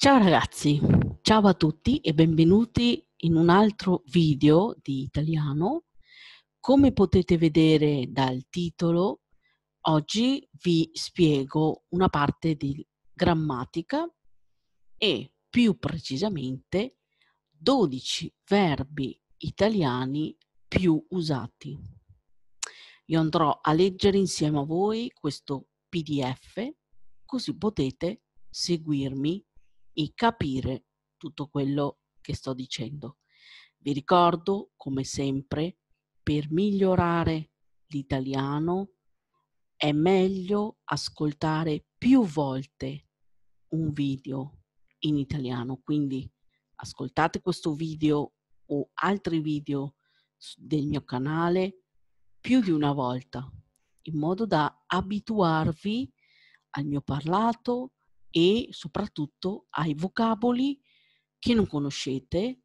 Ciao ragazzi, ciao a tutti e benvenuti in un altro video di italiano. Come potete vedere dal titolo, oggi vi spiego una parte di grammatica e più precisamente 12 verbi italiani più usati. Io andrò a leggere insieme a voi questo PDF così potete seguirmi e capire tutto quello che sto dicendo. Vi ricordo, come sempre, per migliorare l'italiano è meglio ascoltare più volte un video in italiano, quindi ascoltate questo video o altri video del mio canale più di una volta, in modo da abituarvi al mio parlato, e soprattutto ai vocaboli che non conoscete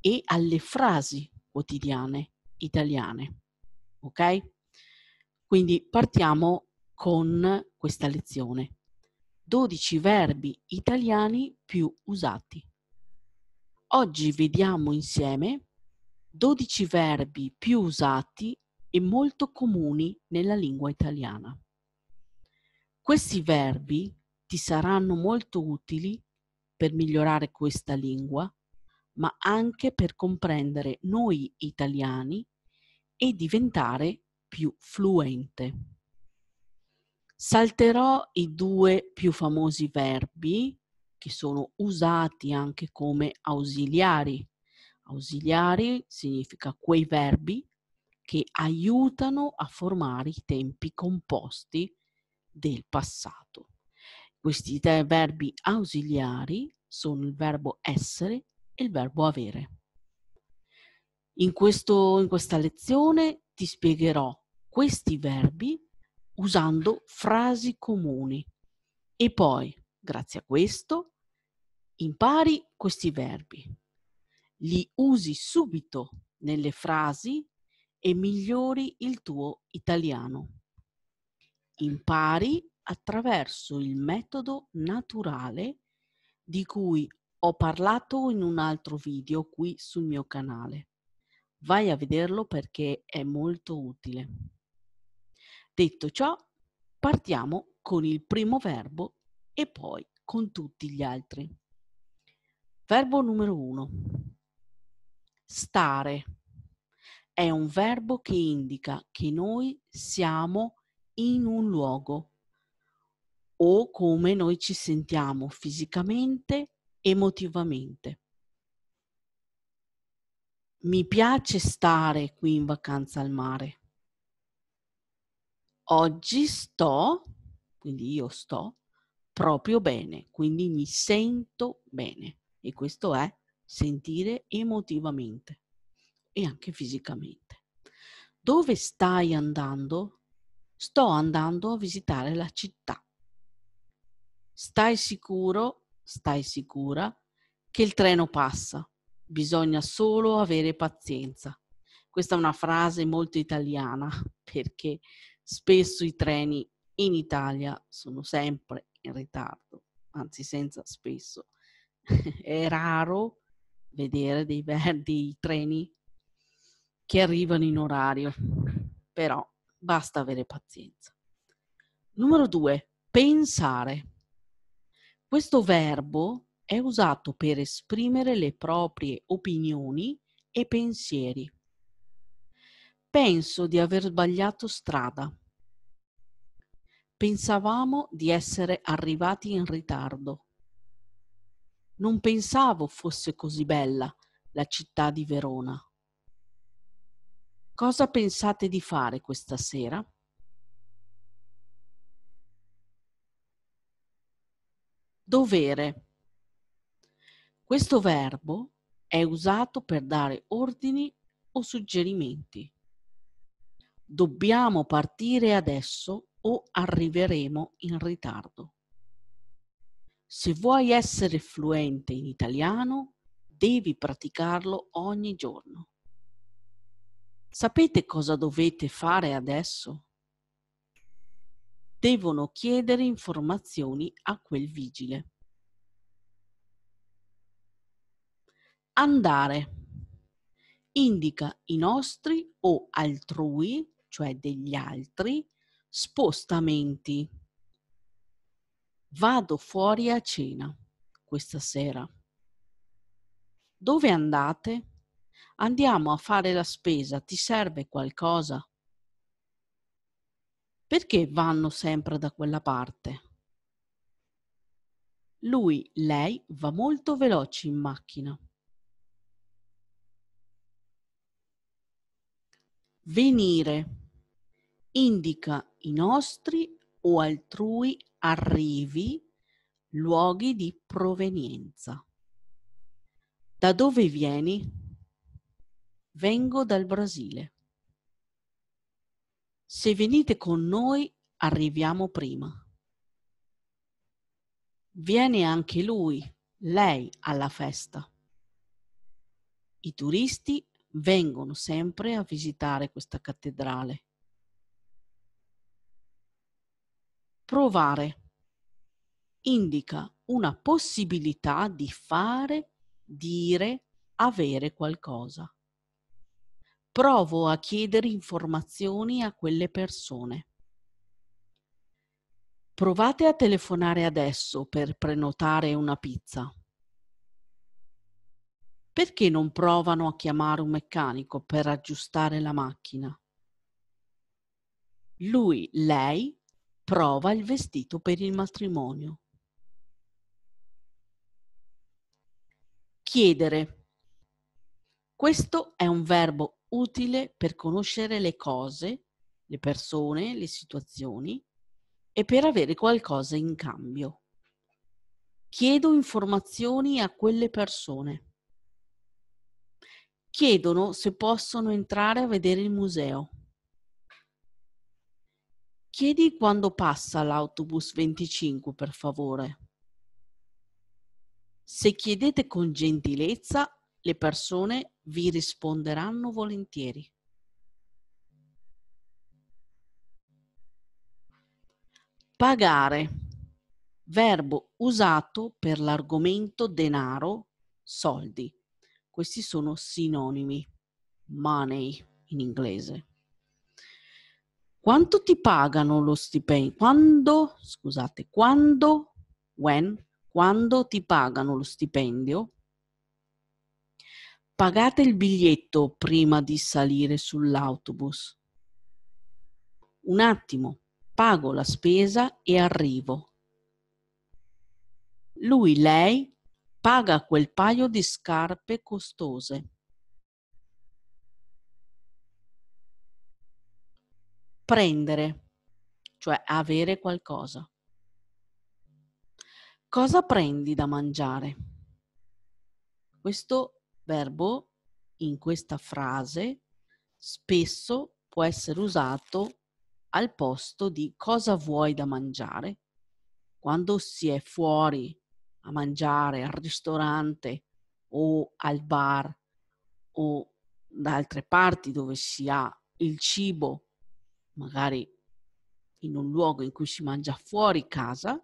e alle frasi quotidiane italiane. Ok? Quindi partiamo con questa lezione. 12 verbi italiani più usati. Oggi vediamo insieme 12 verbi più usati e molto comuni nella lingua italiana. Questi verbi ti saranno molto utili per migliorare questa lingua, ma anche per comprendere noi italiani e diventare più fluente. Salterò i due più famosi verbi che sono usati anche come ausiliari. Ausiliari significa quei verbi che aiutano a formare i tempi composti del passato. Questi tre verbi ausiliari sono il verbo essere e il verbo avere. In, questo, in questa lezione ti spiegherò questi verbi usando frasi comuni e poi, grazie a questo, impari questi verbi. Li usi subito nelle frasi e migliori il tuo italiano. Impari attraverso il metodo naturale di cui ho parlato in un altro video qui sul mio canale. Vai a vederlo perché è molto utile. Detto ciò, partiamo con il primo verbo e poi con tutti gli altri. Verbo numero 1. Stare. È un verbo che indica che noi siamo in un luogo o come noi ci sentiamo fisicamente, emotivamente. Mi piace stare qui in vacanza al mare. Oggi sto, quindi io sto, proprio bene, quindi mi sento bene. E questo è sentire emotivamente e anche fisicamente. Dove stai andando? Sto andando a visitare la città. Stai sicuro, stai sicura che il treno passa. Bisogna solo avere pazienza. Questa è una frase molto italiana perché spesso i treni in Italia sono sempre in ritardo, anzi senza spesso. è raro vedere dei, dei treni che arrivano in orario, però basta avere pazienza. Numero due, pensare. Questo verbo è usato per esprimere le proprie opinioni e pensieri. Penso di aver sbagliato strada. Pensavamo di essere arrivati in ritardo. Non pensavo fosse così bella la città di Verona. Cosa pensate di fare questa sera? dovere. Questo verbo è usato per dare ordini o suggerimenti. Dobbiamo partire adesso o arriveremo in ritardo. Se vuoi essere fluente in italiano, devi praticarlo ogni giorno. Sapete cosa dovete fare adesso? devono chiedere informazioni a quel vigile. Andare. Indica i nostri o altrui, cioè degli altri, spostamenti. Vado fuori a cena questa sera. Dove andate? Andiamo a fare la spesa, ti serve qualcosa? perché vanno sempre da quella parte? Lui, lei va molto veloce in macchina. Venire indica i nostri o altrui arrivi, luoghi di provenienza. Da dove vieni? Vengo dal Brasile. Se venite con noi, arriviamo prima. Viene anche lui, lei, alla festa. I turisti vengono sempre a visitare questa cattedrale. Provare indica una possibilità di fare, dire, avere qualcosa provo a chiedere informazioni a quelle persone. Provate a telefonare adesso per prenotare una pizza. Perché non provano a chiamare un meccanico per aggiustare la macchina? Lui, lei, prova il vestito per il matrimonio. Chiedere. Questo è un verbo utile per conoscere le cose, le persone, le situazioni e per avere qualcosa in cambio. Chiedo informazioni a quelle persone. Chiedono se possono entrare a vedere il museo. Chiedi quando passa l'autobus 25, per favore. Se chiedete con gentilezza, le persone vi risponderanno volentieri. Pagare. Verbo usato per l'argomento denaro, soldi. Questi sono sinonimi. Money in inglese. Quanto ti pagano lo stipendio? Quando, scusate, quando, when, quando ti pagano lo stipendio, pagate il biglietto prima di salire sull'autobus. Un attimo, pago la spesa e arrivo. Lui, lei, paga quel paio di scarpe costose. Prendere, cioè avere qualcosa. Cosa prendi da mangiare? Questo verbo in questa frase spesso può essere usato al posto di cosa vuoi da mangiare. Quando si è fuori a mangiare al ristorante o al bar o da altre parti dove si ha il cibo, magari in un luogo in cui si mangia fuori casa,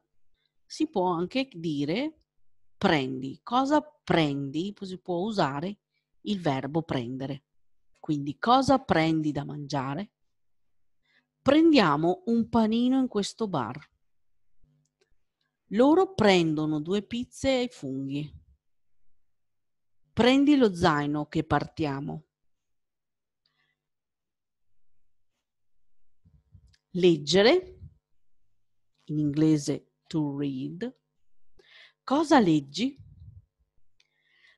si può anche dire prendi. Cosa prendi? Si può usare il verbo prendere. Quindi cosa prendi da mangiare? Prendiamo un panino in questo bar. Loro prendono due pizze e funghi. Prendi lo zaino che partiamo. Leggere, in inglese to read, Cosa leggi?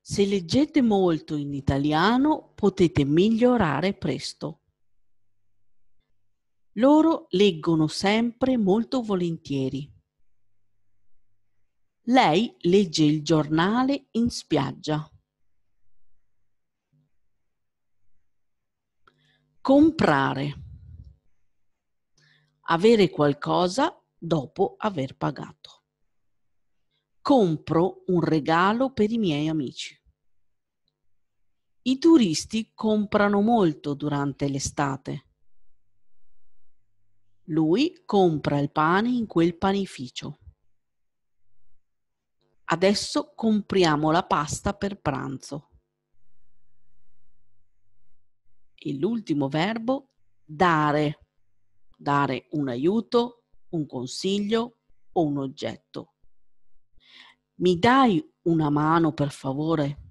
Se leggete molto in italiano potete migliorare presto. Loro leggono sempre molto volentieri. Lei legge il giornale in spiaggia. Comprare. Avere qualcosa dopo aver pagato compro un regalo per i miei amici. I turisti comprano molto durante l'estate. Lui compra il pane in quel panificio. Adesso compriamo la pasta per pranzo. E l'ultimo verbo dare. Dare un aiuto, un consiglio o un oggetto mi dai una mano per favore?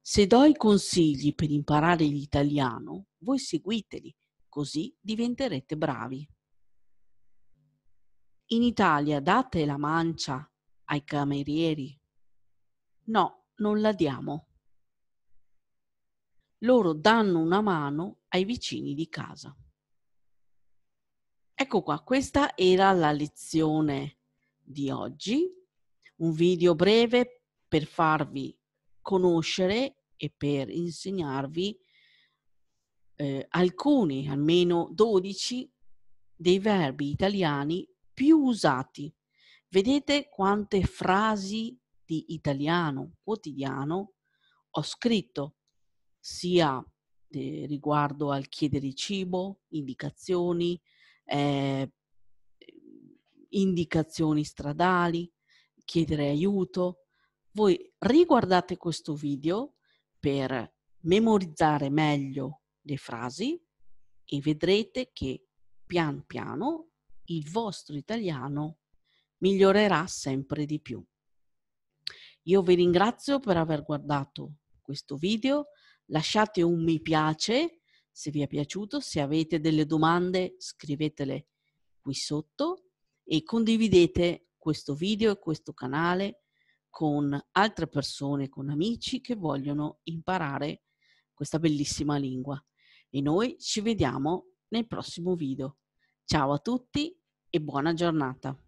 Se do i consigli per imparare l'italiano, voi seguiteli, così diventerete bravi. In Italia date la mancia ai camerieri? No, non la diamo. Loro danno una mano ai vicini di casa. Ecco qua, questa era la lezione di oggi, un video breve per farvi conoscere e per insegnarvi eh, alcuni, almeno 12, dei verbi italiani più usati. Vedete quante frasi di italiano quotidiano ho scritto, sia eh, riguardo al chiedere cibo, indicazioni, eh, indicazioni stradali, chiedere aiuto. Voi riguardate questo video per memorizzare meglio le frasi e vedrete che pian piano il vostro italiano migliorerà sempre di più. Io vi ringrazio per aver guardato questo video, lasciate un mi piace se vi è piaciuto, se avete delle domande scrivetele qui sotto e condividete questo video e questo canale con altre persone, con amici che vogliono imparare questa bellissima lingua. E noi ci vediamo nel prossimo video. Ciao a tutti e buona giornata!